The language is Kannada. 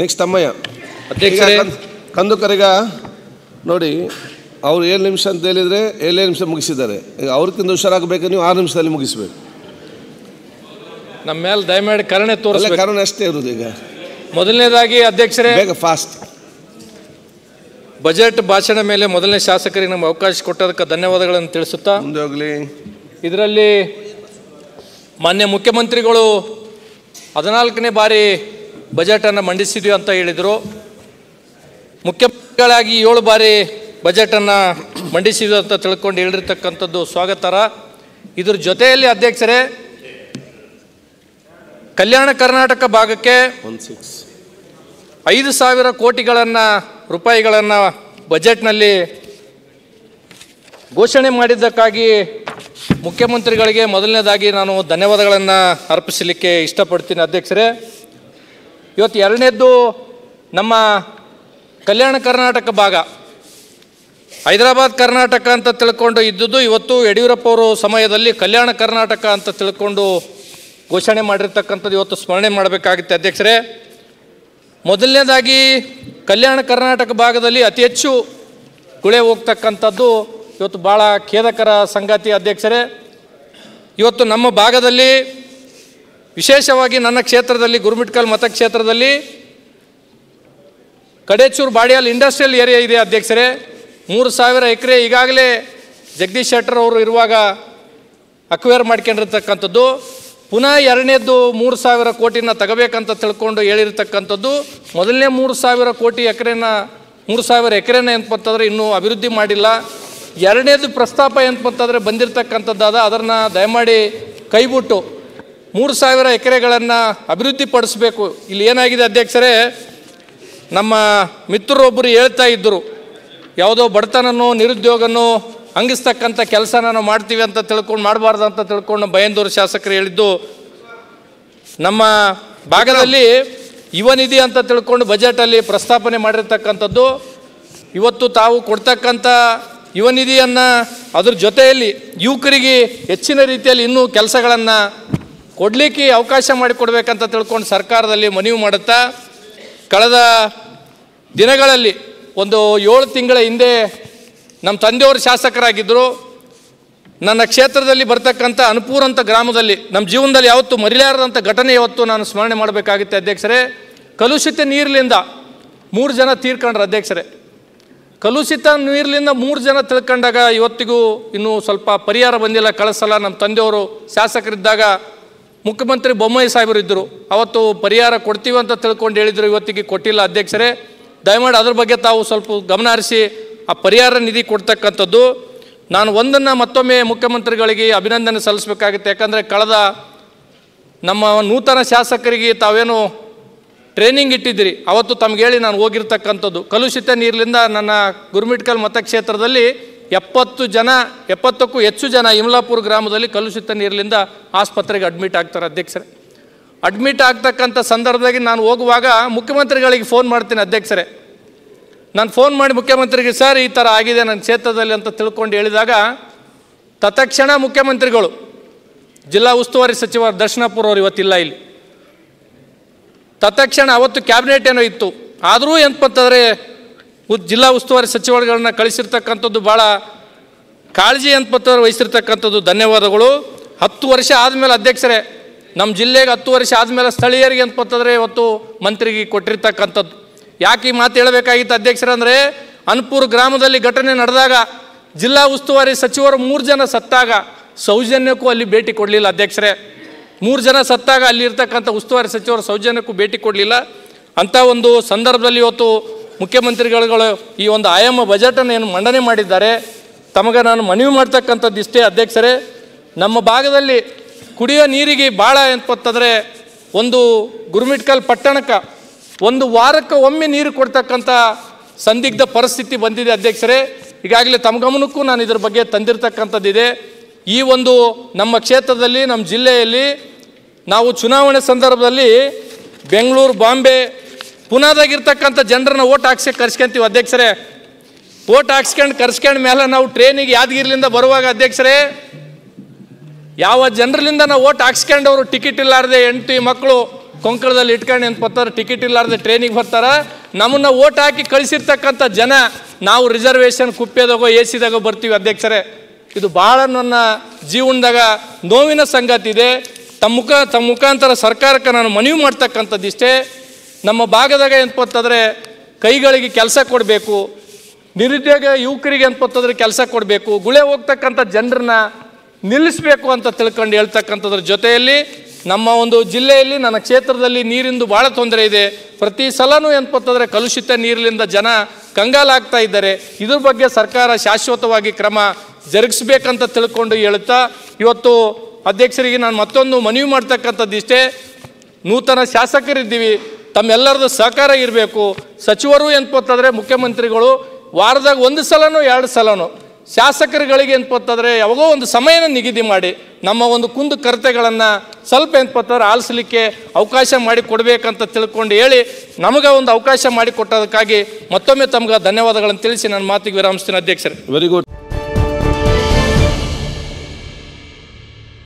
ನೆಕ್ಸ್ಟ್ ತಮ್ಮಯ್ಯ ಅಧ್ಯಕ್ಷರೇ ಕಂದುಕರಿಗ ನೋಡಿ ಅವ್ರು ಏಳು ನಿಮಿಷ ಅಂತ ಹೇಳಿದರೆ ಏಳೇ ನಿಮಿಷ ಮುಗಿಸಿದ್ದಾರೆ ಈಗ ಅವ್ರಕ್ಕಿಂತ ಹುಷಾರಾಗಬೇಕು ನೀವು ಆರು ನಿಮಿಷದಲ್ಲಿ ಮುಗಿಸ್ಬೇಕು ನಮ್ಮ ಮೇಲೆ ದಯಮಾಡಿ ಕರುಣೆ ತೋರಿಸಲ್ಲ ಕರುಣೆ ಅಷ್ಟೇ ಇರೋದು ಈಗ ಮೊದಲನೇದಾಗಿ ಅಧ್ಯಕ್ಷರೇ ಬೇಗ ಫಾಸ್ಟ್ ಬಜೆಟ್ ಭಾಷಣ ಮೇಲೆ ಮೊದಲನೇ ಶಾಸಕರಿಗೆ ನಮ್ಗೆ ಅವಕಾಶ ಕೊಟ್ಟದಕ್ಕೆ ಧನ್ಯವಾದಗಳನ್ನು ತಿಳಿಸುತ್ತಾ ಮುಂದೆ ಹೋಗಲಿ ಇದರಲ್ಲಿ ಮಾನ್ಯ ಮುಖ್ಯಮಂತ್ರಿಗಳು ಹದಿನಾಲ್ಕನೇ ಬಾರಿ ಬಜೆಟನ್ನು ಮಂಡಿಸಿದ್ವಿ ಅಂತ ಹೇಳಿದರು ಮುಖ್ಯಮಂತ್ರಿಗಳಾಗಿ ಏಳು ಬಾರಿ ಬಜೆಟನ್ನು ಮಂಡಿಸಿದ್ವಿ ಅಂತ ತಿಳ್ಕೊಂಡು ಹೇಳಿರ್ತಕ್ಕಂಥದ್ದು ಸ್ವಾಗತಾರ ಇದ್ರ ಜೊತೆಯಲ್ಲಿ ಅಧ್ಯಕ್ಷರೇ ಕಲ್ಯಾಣ ಕರ್ನಾಟಕ ಭಾಗಕ್ಕೆ ಐದು ಸಾವಿರ ಕೋಟಿಗಳನ್ನು ರೂಪಾಯಿಗಳನ್ನು ಬಜೆಟ್ನಲ್ಲಿ ಘೋಷಣೆ ಮಾಡಿದ್ದಕ್ಕಾಗಿ ಮುಖ್ಯಮಂತ್ರಿಗಳಿಗೆ ಮೊದಲನೇದಾಗಿ ನಾನು ಧನ್ಯವಾದಗಳನ್ನು ಅರ್ಪಿಸಲಿಕ್ಕೆ ಇಷ್ಟಪಡ್ತೀನಿ ಅಧ್ಯಕ್ಷರೇ ಇವತ್ತು ಎರಡನೇದ್ದು ನಮ್ಮ ಕಲ್ಯಾಣ ಕರ್ನಾಟಕ ಭಾಗ ಹೈದರಾಬಾದ್ ಕರ್ನಾಟಕ ಅಂತ ತಿಳ್ಕೊಂಡು ಇದ್ದದ್ದು ಇವತ್ತು ಯಡಿಯೂರಪ್ಪ ಅವರು ಸಮಯದಲ್ಲಿ ಕಲ್ಯಾಣ ಕರ್ನಾಟಕ ಅಂತ ತಿಳ್ಕೊಂಡು ಘೋಷಣೆ ಮಾಡಿರ್ತಕ್ಕಂಥದ್ದು ಇವತ್ತು ಸ್ಮರಣೆ ಮಾಡಬೇಕಾಗುತ್ತೆ ಅಧ್ಯಕ್ಷರೇ ಮೊದಲನೇದಾಗಿ ಕಲ್ಯಾಣ ಕರ್ನಾಟಕ ಭಾಗದಲ್ಲಿ ಅತಿ ಹೆಚ್ಚು ಗುಳೆ ಹೋಗ್ತಕ್ಕಂಥದ್ದು ಇವತ್ತು ಭಾಳ ಖೇದಕರ ಸಂಗಾತಿ ಅಧ್ಯಕ್ಷರೇ ಇವತ್ತು ನಮ್ಮ ಭಾಗದಲ್ಲಿ ವಿಶೇಷವಾಗಿ ನನ್ನ ಕ್ಷೇತ್ರದಲ್ಲಿ ಗುರುಮಿಟ್ಕಲ್ ಮತಕ್ಷೇತ್ರದಲ್ಲಿ ಕಡೇಚೂರು ಬಾಡಿಯಲ್ಲಿ ಇಂಡಸ್ಟ್ರಿಯಲ್ ಏರಿಯಾ ಇದೆ ಅಧ್ಯಕ್ಷರೇ ಮೂರು ಸಾವಿರ ಎಕರೆ ಈಗಾಗಲೇ ಜಗದೀಶ್ ಶೆಟ್ಟರ್ ಅವರು ಇರುವಾಗ ಅಕ್ವೇರ್ ಮಾಡ್ಕೊಂಡಿರ್ತಕ್ಕಂಥದ್ದು ಪುನಃ ಎರಡನೇದು ಮೂರು ಸಾವಿರ ಕೋಟಿನ ತಗಬೇಕಂತ ತಿಳ್ಕೊಂಡು ಹೇಳಿರ್ತಕ್ಕಂಥದ್ದು ಮೊದಲನೇ ಮೂರು ಸಾವಿರ ಕೋಟಿ ಎಕರೆನ ಮೂರು ಸಾವಿರ ಎಕರೆನ ಏನಪ್ಪಂತಂದರೆ ಇನ್ನೂ ಅಭಿವೃದ್ಧಿ ಮಾಡಿಲ್ಲ ಎರಡನೇದು ಪ್ರಸ್ತಾಪ ಏನಪ್ಪಂತಂದರೆ ಬಂದಿರತಕ್ಕಂಥದ್ದಾದ ಅದನ್ನು ದಯಮಾಡಿ ಕೈಬಿಟ್ಟು ಮೂರು ಸಾವಿರ ಎಕರೆಗಳನ್ನು ಅಭಿವೃದ್ಧಿಪಡಿಸಬೇಕು ಇಲ್ಲಿ ಏನಾಗಿದೆ ಅಧ್ಯಕ್ಷರೇ ನಮ್ಮ ಮಿತ್ರರೊಬ್ಬರು ಹೇಳ್ತಾ ಇದ್ದರು ಯಾವುದೋ ಬಡತನನೋ ನಿರುದ್ಯೋಗನೋ ಹಂಗಿಸ್ತಕ್ಕಂಥ ಕೆಲಸನ ನಾವು ಮಾಡ್ತೀವಿ ಅಂತ ತಿಳ್ಕೊಂಡು ಮಾಡಬಾರ್ದು ಅಂತ ತಿಳ್ಕೊಂಡು ಬಯಂದೂರು ಶಾಸಕರು ಹೇಳಿದ್ದು ನಮ್ಮ ಭಾಗದಲ್ಲಿ ಯುವ ನಿಧಿ ಅಂತ ತಿಳ್ಕೊಂಡು ಬಜೆಟಲ್ಲಿ ಪ್ರಸ್ತಾಪನೆ ಮಾಡಿರ್ತಕ್ಕಂಥದ್ದು ಇವತ್ತು ತಾವು ಕೊಡ್ತಕ್ಕಂಥ ಯುವ ನಿಧಿಯನ್ನು ಅದ್ರ ಜೊತೆಯಲ್ಲಿ ಯುವಕರಿಗೆ ಹೆಚ್ಚಿನ ರೀತಿಯಲ್ಲಿ ಇನ್ನೂ ಕೆಲಸಗಳನ್ನು ಕೊಡಲಿಕ್ಕೆ ಅವಕಾಶ ಮಾಡಿಕೊಡ್ಬೇಕಂತ ತಿಳ್ಕೊಂಡು ಸರ್ಕಾರದಲ್ಲಿ ಮನವಿ ಮಾಡುತ್ತಾ ಕಳೆದ ದಿನಗಳಲ್ಲಿ ಒಂದು ಏಳು ತಿಂಗಳ ಹಿಂದೆ ನಮ್ಮ ತಂದೆಯವರು ಶಾಸಕರಾಗಿದ್ದರು ನನ್ನ ಕ್ಷೇತ್ರದಲ್ಲಿ ಬರ್ತಕ್ಕಂಥ ಅನುಪೂರ್ ಅಂತ ಗ್ರಾಮದಲ್ಲಿ ನಮ್ಮ ಜೀವನದಲ್ಲಿ ಯಾವತ್ತೂ ಮರಿಲಾರದಂಥ ಘಟನೆ ಯಾವತ್ತು ನಾನು ಸ್ಮರಣೆ ಮಾಡಬೇಕಾಗುತ್ತೆ ಅಧ್ಯಕ್ಷರೇ ಕಲುಷಿತ ನೀರಿನಿಂದ ಮೂರು ಜನ ತೀರ್ಕೊಂಡ್ರೆ ಅಧ್ಯಕ್ಷರೇ ಕಲುಷಿತ ನೀರಿನಿಂದ ಮೂರು ಜನ ತಿಳ್ಕೊಂಡಾಗ ಇವತ್ತಿಗೂ ಇನ್ನೂ ಸ್ವಲ್ಪ ಪರಿಹಾರ ಬಂದಿಲ್ಲ ಕಳಿಸಲ್ಲ ನಮ್ಮ ತಂದೆಯವರು ಶಾಸಕರಿದ್ದಾಗ ಮುಖ್ಯಮಂತ್ರಿ ಬೊಮ್ಮಾಯಿ ಸಾಹೇಬರು ಇದ್ದರು ಅವತ್ತು ಪರಿಹಾರ ಕೊಡ್ತೀವಿ ಅಂತ ತಿಳ್ಕೊಂಡು ಹೇಳಿದರು ಇವತ್ತಿಗೆ ಕೊಟ್ಟಿಲ್ಲ ಅಧ್ಯಕ್ಷರೇ ದಯಮಾಡಿ ಅದ್ರ ಬಗ್ಗೆ ತಾವು ಸ್ವಲ್ಪ ಗಮನ ಹರಿಸಿ ಆ ಪರಿಹಾರ ನಿಧಿ ಕೊಡ್ತಕ್ಕಂಥದ್ದು ನಾನು ಒಂದನ್ನು ಮತ್ತೊಮ್ಮೆ ಮುಖ್ಯಮಂತ್ರಿಗಳಿಗೆ ಅಭಿನಂದನೆ ಸಲ್ಲಿಸಬೇಕಾಗುತ್ತೆ ಯಾಕಂದರೆ ಕಳೆದ ನಮ್ಮ ನೂತನ ಶಾಸಕರಿಗೆ ತಾವೇನು ಟ್ರೈನಿಂಗ್ ಇಟ್ಟಿದ್ದೀರಿ ಅವತ್ತು ತಮ್ಗೆ ಹೇಳಿ ನಾನು ಹೋಗಿರ್ತಕ್ಕಂಥದ್ದು ಕಲುಷಿತ ನೀರಿನಿಂದ ನನ್ನ ಗುರುಮಿಟ್ಕಲ್ ಮತಕ್ಷೇತ್ರದಲ್ಲಿ ಎಪ್ಪತ್ತು ಜನ ಎಪ್ಪತ್ತಕ್ಕೂ ಹೆಚ್ಚು ಜನ ಇಮ್ಲಾಪುರ ಗ್ರಾಮದಲ್ಲಿ ಕಲುಷಿತ ನೀರಿನಿಂದ ಆಸ್ಪತ್ರೆಗೆ ಅಡ್ಮಿಟ್ ಆಗ್ತಾರೆ ಅಧ್ಯಕ್ಷರೇ ಅಡ್ಮಿಟ್ ಆಗ್ತಕ್ಕಂಥ ಸಂದರ್ಭದಲ್ಲಿ ನಾನು ಹೋಗುವಾಗ ಮುಖ್ಯಮಂತ್ರಿಗಳಿಗೆ ಫೋನ್ ಮಾಡ್ತೀನಿ ಅಧ್ಯಕ್ಷರೇ ನಾನು ಫೋನ್ ಮಾಡಿ ಮುಖ್ಯಮಂತ್ರಿಗೆ ಸರ್ ಈ ಥರ ಆಗಿದೆ ನನ್ನ ಕ್ಷೇತ್ರದಲ್ಲಿ ಅಂತ ತಿಳ್ಕೊಂಡು ಹೇಳಿದಾಗ ತತ್ಕ್ಷಣ ಮುಖ್ಯಮಂತ್ರಿಗಳು ಜಿಲ್ಲಾ ಉಸ್ತುವಾರಿ ಸಚಿವ ದರ್ಶನಪುರ ಅವರು ಇವತ್ತಿಲ್ಲ ಇಲ್ಲಿ ತತ್ಕ್ಷಣ ಅವತ್ತು ಕ್ಯಾಬಿನೆಟ್ ಏನೋ ಇತ್ತು ಆದರೂ ಏನಪ್ಪಂತಂದರೆ ಜಿಲ್ಲಾ ಉಸ್ತುವಾರಿ ಸಚಿವರುಗಳನ್ನ ಕಳಿಸಿರ್ತಕ್ಕಂಥದ್ದು ಭಾಳ ಕಾಳಜಿ ಅಂತ ವಹಿಸಿರ್ತಕ್ಕಂಥದ್ದು ಧನ್ಯವಾದಗಳು ಹತ್ತು ವರ್ಷ ಆದಮೇಲೆ ಅಧ್ಯಕ್ಷರೇ ನಮ್ಮ ಜಿಲ್ಲೆಗೆ ಹತ್ತು ವರ್ಷ ಆದಮೇಲೆ ಸ್ಥಳೀಯರಿಗೆ ಅಂತಂದರೆ ಇವತ್ತು ಮಂತ್ರಿಗೆ ಕೊಟ್ಟಿರ್ತಕ್ಕಂಥದ್ದು ಯಾಕೆ ಈ ಮಾತು ಹೇಳಬೇಕಾಗಿತ್ತು ಅಧ್ಯಕ್ಷರಂದರೆ ಅನ್ಪುರ್ ಗ್ರಾಮದಲ್ಲಿ ಘಟನೆ ನಡೆದಾಗ ಜಿಲ್ಲಾ ಉಸ್ತುವಾರಿ ಸಚಿವರು ಮೂರು ಜನ ಸತ್ತಾಗ ಸೌಜನ್ಯಕ್ಕೂ ಅಲ್ಲಿ ಭೇಟಿ ಕೊಡಲಿಲ್ಲ ಅಧ್ಯಕ್ಷರೇ ಮೂರು ಜನ ಸತ್ತಾಗ ಅಲ್ಲಿರ್ತಕ್ಕಂಥ ಉಸ್ತುವಾರಿ ಸಚಿವರು ಸೌಜನ್ಯಕ್ಕೂ ಭೇಟಿ ಕೊಡಲಿಲ್ಲ ಅಂಥ ಒಂದು ಸಂದರ್ಭದಲ್ಲಿ ಇವತ್ತು ಮುಖ್ಯಮಂತ್ರಿಗಳು ಈ ಒಂದು ಆಯಾಮ ಬಜೆಟನ್ನು ಏನು ಮಂಡನೆ ಮಾಡಿದ್ದಾರೆ ತಮಗೆ ನಾನು ಮನವಿ ಮಾಡ್ತಕ್ಕಂಥದ್ದು ಇಷ್ಟೇ ಅಧ್ಯಕ್ಷರೇ ನಮ್ಮ ಭಾಗದಲ್ಲಿ ಕುಡಿಯೋ ನೀರಿಗೆ ಭಾಳ ಅಂತಂದರೆ ಒಂದು ಗುರುಮಿಟ್ಕಲ್ ಪಟ್ಟಣಕ್ಕೆ ಒಂದು ವಾರಕ್ಕೆ ಒಮ್ಮೆ ನೀರು ಕೊಡ್ತಕ್ಕಂಥ ಸಂದಿಗ್ಧ ಪರಿಸ್ಥಿತಿ ಬಂದಿದೆ ಅಧ್ಯಕ್ಷರೇ ಈಗಾಗಲೇ ತಮ್ಮ ಗಮನಕ್ಕೂ ನಾನು ಇದ್ರ ಬಗ್ಗೆ ತಂದಿರತಕ್ಕಂಥದ್ದಿದೆ ಈ ಒಂದು ನಮ್ಮ ಕ್ಷೇತ್ರದಲ್ಲಿ ನಮ್ಮ ಜಿಲ್ಲೆಯಲ್ಲಿ ನಾವು ಚುನಾವಣೆ ಸಂದರ್ಭದಲ್ಲಿ ಬೆಂಗಳೂರು ಬಾಂಬೆ ಪುನಾದಾಗಿರ್ತಕ್ಕಂಥ ಜನರನ್ನ ಓಟ್ ಹಾಕ್ಸಿ ಕರ್ಸ್ಕೊಂತೀವಿ ಅಧ್ಯಕ್ಷರೇ ಓಟ್ ಹಾಕ್ಸ್ಕೊಂಡು ಕರ್ಸ್ಕೊಂಡ ಮೇಲೆ ನಾವು ಟ್ರೈನಿಗೆ ಯಾದಗಿರಿಲಿಂದ ಬರುವಾಗ ಅಧ್ಯಕ್ಷರೇ ಯಾವ ಜನರಿಂದ ನಾವು ಓಟ್ ಹಾಕ್ಸ್ಕೊಂಡವರು ಟಿಕೆಟ್ ಇಲ್ಲಾರದೆ ಎಂಟಿ ಮಕ್ಕಳು ಕೊಂಕಣದಲ್ಲಿ ಇಟ್ಕೊಂಡು ಅಂತ ಬರ್ತಾರೆ ಟಿಕೆಟ್ ಇಲ್ಲಾರ್ದೆ ಟ್ರೈನಿಗೆ ಬರ್ತಾರೆ ನಮ್ಮನ್ನು ಓಟ್ ಹಾಕಿ ಕಳಿಸಿರ್ತಕ್ಕಂಥ ಜನ ನಾವು ರಿಸರ್ವೇಷನ್ ಕುಪ್ಪೆದಾಗೋ ಎ ಸಿದಾಗೋ ಬರ್ತೀವಿ ಅಧ್ಯಕ್ಷರೇ ಇದು ಭಾಳ ನನ್ನ ಜೀವನದಾಗ ನೋವಿನ ಸಂಗತಿ ಇದೆ ತಮ್ಮ ಮುಖ ತಮ್ಮ ಮುಖಾಂತರ ಸರ್ಕಾರಕ್ಕೆ ನಾನು ಮನವಿ ಇಷ್ಟೇ ನಮ್ಮ ಭಾಗದಾಗ ಅಂತಂದ್ರೆ ಕೈಗಳಿಗೆ ಕೆಲಸ ಕೊಡಬೇಕು ನಿರುದ್ಯೋಗ ಯುವಕರಿಗೆ ಅಂತಂದ್ರೆ ಕೆಲಸ ಕೊಡಬೇಕು ಗುಳೆ ಹೋಗ್ತಕ್ಕಂಥ ಜನರನ್ನ ನಿಲ್ಲಿಸಬೇಕು ಅಂತ ತಿಳ್ಕೊಂಡು ಹೇಳ್ತಕ್ಕಂಥದ್ರ ಜೊತೆಯಲ್ಲಿ ನಮ್ಮ ಒಂದು ಜಿಲ್ಲೆಯಲ್ಲಿ ನನ್ನ ಕ್ಷೇತ್ರದಲ್ಲಿ ನೀರಿಂದು ಭಾಳ ತೊಂದರೆ ಇದೆ ಪ್ರತಿ ಸಲನೂ ಏನಪ್ಪಂತಂದರೆ ಕಲುಷಿತ ನೀರಿನಿಂದ ಜನ ಕಂಗಾಲಾಗ್ತಾ ಇದ್ದಾರೆ ಇದ್ರ ಬಗ್ಗೆ ಸರ್ಕಾರ ಶಾಶ್ವತವಾಗಿ ಕ್ರಮ ಜರುಗಿಸ್ಬೇಕಂತ ತಿಳ್ಕೊಂಡು ಹೇಳುತ್ತಾ ಇವತ್ತು ಅಧ್ಯಕ್ಷರಿಗೆ ನಾನು ಮತ್ತೊಂದು ಮನವಿ ಮಾಡ್ತಕ್ಕಂಥದ್ದು ಇಷ್ಟೇ ನೂತನ ಶಾಸಕರಿದ್ದೀವಿ ತಮ್ಮೆಲ್ಲರದ್ದು ಸಹಕಾರ ಇರಬೇಕು ಸಚಿವರು ಎನ್ಪೊತ್ತಾದರೆ ಮುಖ್ಯಮಂತ್ರಿಗಳು ವಾರದಾಗ ಒಂದು ಸಲನೋ ಎರಡು ಸಲನೋ ಶಾಸಕರುಗಳಿಗೆ ಎನ್ಪೊತ್ತಾದರೆ ಯಾವಾಗೋ ಒಂದು ಸಮಯನ ನಿಗದಿ ಮಾಡಿ ನಮ್ಮ ಒಂದು ಕುಂದು ಕರತೆಗಳನ್ನು ಸ್ವಲ್ಪ ಎನ್ಪೊತ್ತಾದ್ರೆ ಆಲಿಸಲಿಕ್ಕೆ ಅವಕಾಶ ಮಾಡಿ ಕೊಡಬೇಕಂತ ತಿಳ್ಕೊಂಡು ಹೇಳಿ ನಮಗೆ ಒಂದು ಅವಕಾಶ ಮಾಡಿಕೊಟ್ಟೋದಕ್ಕಾಗಿ ಮತ್ತೊಮ್ಮೆ ತಮ್ಗೆ ಧನ್ಯವಾದಗಳನ್ನು ತಿಳಿಸಿ ನನ್ನ ಮಾತಿಗೆ ವಿರಾಮಿಸ್ತೀನಿ ಅಧ್ಯಕ್ಷರೇ ವೆರಿ ಗುಡ್